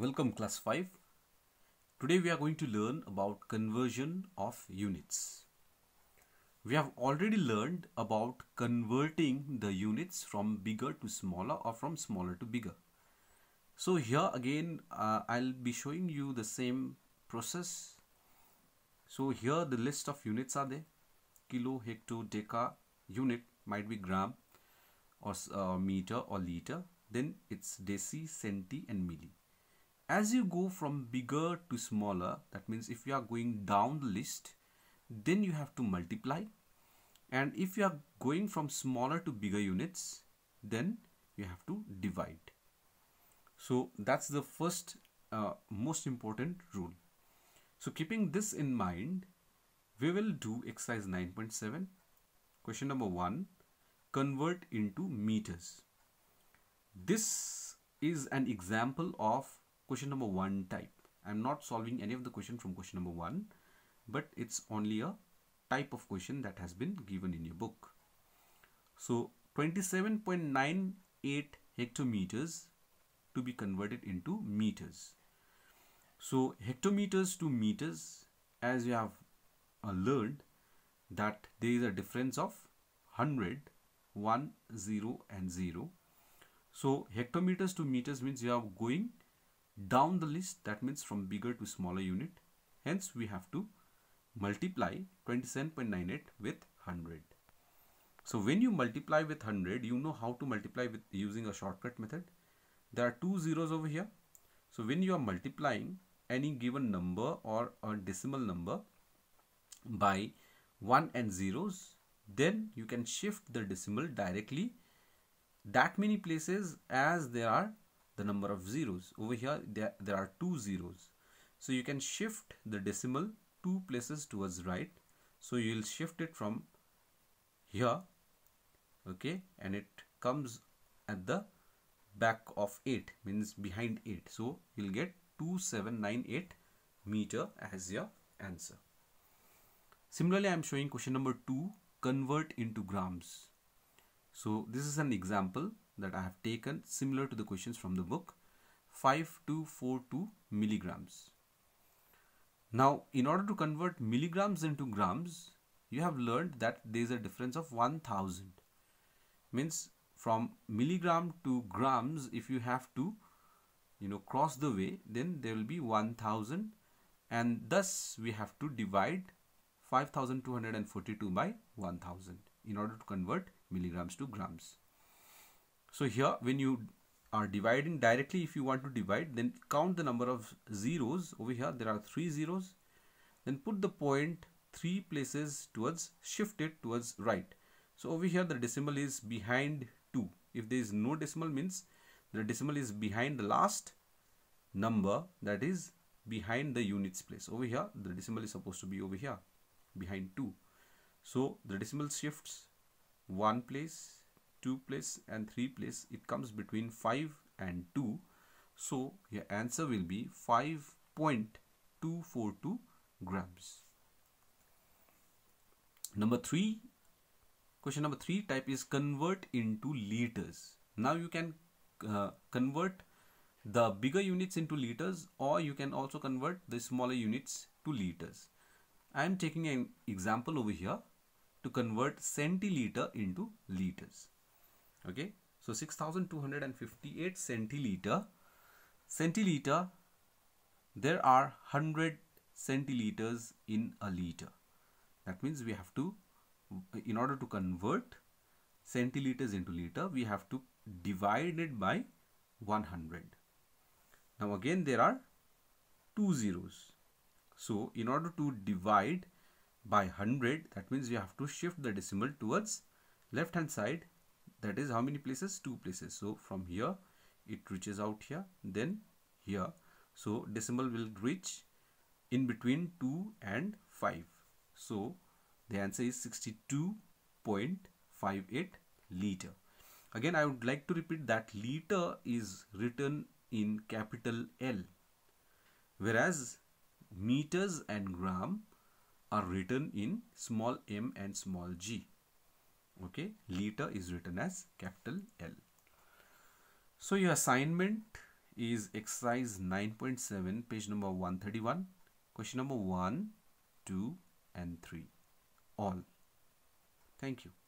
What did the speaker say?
Welcome class 5. Today we are going to learn about conversion of units. We have already learned about converting the units from bigger to smaller or from smaller to bigger. So here again uh, I'll be showing you the same process. So here the list of units are there. Kilo, hecto, deca, unit might be gram or uh, meter or liter. Then it's deci, centi and milli as you go from bigger to smaller that means if you are going down the list then you have to multiply and if you are going from smaller to bigger units then you have to divide so that's the first uh, most important rule so keeping this in mind we will do exercise 9.7 question number 1 convert into meters this is an example of question number one type. I'm not solving any of the question from question number one, but it's only a type of question that has been given in your book. So 27.98 hectometers to be converted into meters. So hectometers to meters, as you have uh, learned that there is a difference of 100, 1, 0 and 0. So hectometers to meters means you are going down the list that means from bigger to smaller unit hence we have to multiply 27.98 with 100 so when you multiply with 100 you know how to multiply with using a shortcut method there are two zeros over here so when you are multiplying any given number or a decimal number by 1 and zeros then you can shift the decimal directly that many places as there are the number of zeros. Over here, there, there are two zeros. So you can shift the decimal two places towards right. So you'll shift it from here, okay, and it comes at the back of 8, means behind 8. So you'll get 2798 meter as your answer. Similarly, I am showing question number 2, convert into grams. So this is an example that I have taken similar to the questions from the book 5242 milligrams. Now in order to convert milligrams into grams you have learned that there is a difference of 1000 means from milligram to grams if you have to you know cross the way then there will be 1000 and thus we have to divide 5242 by 1000 in order to convert milligrams to grams. So here when you are dividing directly if you want to divide then count the number of zeros over here there are three zeros then put the point three places towards shift it towards right so over here the decimal is behind 2 if there is no decimal means the decimal is behind the last number that is behind the units place over here the decimal is supposed to be over here behind 2 so the decimal shifts one place 2 place and 3 place it comes between 5 and 2 so your answer will be 5.242 grams number 3 question number 3 type is convert into liters now you can uh, convert the bigger units into liters or you can also convert the smaller units to liters i am taking an example over here to convert centiliter into liters okay so 6258 centiliter centiliter there are 100 centiliters in a liter that means we have to in order to convert centiliters into liter we have to divide it by 100 now again there are two zeros so in order to divide by 100 that means you have to shift the decimal towards left hand side that is how many places two places so from here it reaches out here then here so decimal will reach in between 2 and 5 so the answer is 62.58 liter again i would like to repeat that liter is written in capital l whereas meters and gram are written in small m and small g okay liter is written as capital L so your assignment is exercise 9.7 page number 131 question number 1 2 and 3 all thank you